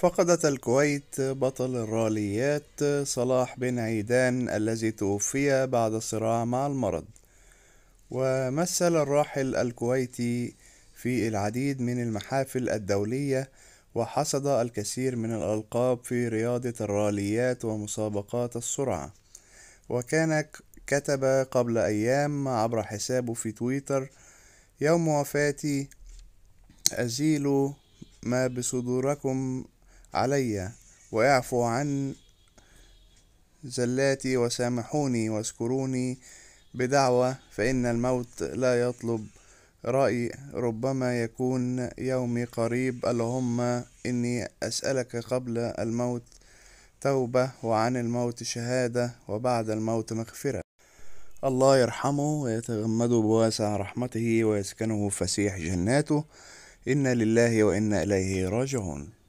فقدت الكويت بطل الراليات صلاح بن عيدان الذي توفي بعد صراع مع المرض ومثل الراحل الكويتي في العديد من المحافل الدولية وحصد الكثير من الألقاب في رياضة الراليات ومسابقات السرعة وكان كتب قبل أيام عبر حسابه في تويتر يوم وفاتي أزيل ما بصدوركم علي ويعفو عن زلاتي وسامحوني واذكروني بدعوة فإن الموت لا يطلب رأي ربما يكون يومي قريب اللهم إني أسألك قبل الموت توبة وعن الموت شهادة وبعد الموت مغفرة الله يرحمه ويتغمده بواسع رحمته ويسكنه فسيح جناته إنا لله وإنا إليه راجعون